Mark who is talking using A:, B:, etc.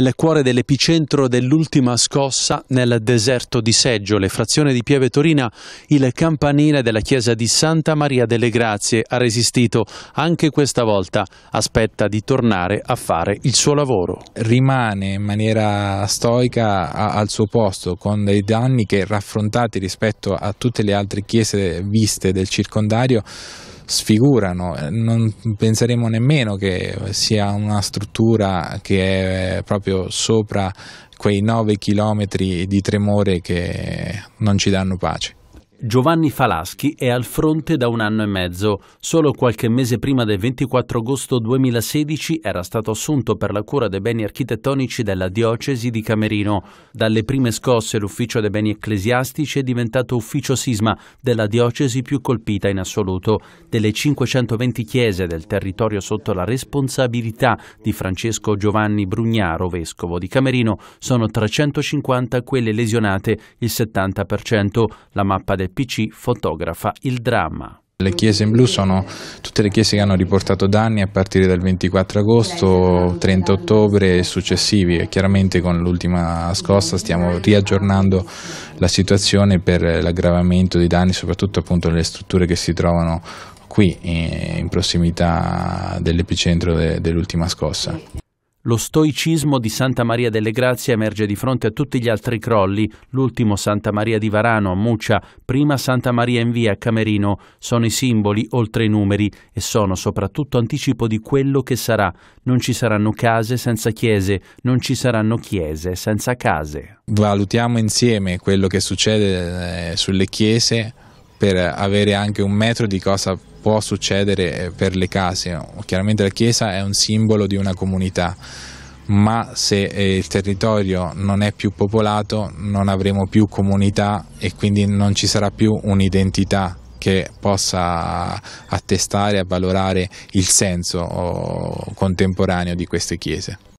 A: nel cuore dell'epicentro dell'ultima scossa nel deserto di Seggiole, frazione di Pieve Torina, il campanile della chiesa di Santa Maria delle Grazie ha resistito anche questa volta, aspetta di tornare a fare
B: il suo lavoro. Rimane in maniera stoica al suo posto con dei danni che raffrontati rispetto a tutte le altre chiese viste del circondario sfigurano, eh, non penseremo nemmeno che sia una struttura che è eh, proprio sopra quei 9 chilometri di tremore che non ci danno pace.
A: Giovanni Falaschi è al fronte da un anno e mezzo. Solo qualche mese prima del 24 agosto 2016 era stato assunto per la cura dei beni architettonici della diocesi di Camerino. Dalle prime scosse l'ufficio dei beni ecclesiastici è diventato ufficio sisma della diocesi più colpita in assoluto. Delle 520 chiese del territorio sotto la responsabilità di Francesco Giovanni Brugnaro, vescovo di Camerino, sono 350 quelle lesionate, il 70%. La mappa del Gabriele Pici fotografa il dramma.
B: Le chiese in blu sono tutte le chiese che hanno riportato danni a partire dal 24 agosto, 30 ottobre e successivi e chiaramente con l'ultima scossa stiamo riaggiornando la situazione per l'aggravamento dei danni soprattutto appunto nelle strutture che si trovano qui eh, in prossimità dell'epicentro dell'ultima scossa.
A: Lo stoicismo di Santa Maria delle Grazie emerge di fronte a tutti gli altri crolli, l'ultimo Santa Maria di Varano a Muccia, prima Santa Maria in via a Camerino, sono i simboli oltre i numeri e sono soprattutto anticipo di quello che sarà. Non ci saranno case senza chiese, non ci saranno chiese senza case.
B: Valutiamo insieme quello che succede eh, sulle chiese per avere anche un metro di cosa può succedere eh, per le case. Chiaramente la chiesa è un simbolo di una comunità, ma se eh, il territorio non è più popolato non avremo più comunità e quindi non ci sarà più un'identità che possa attestare e valorare il senso oh, contemporaneo di queste chiese.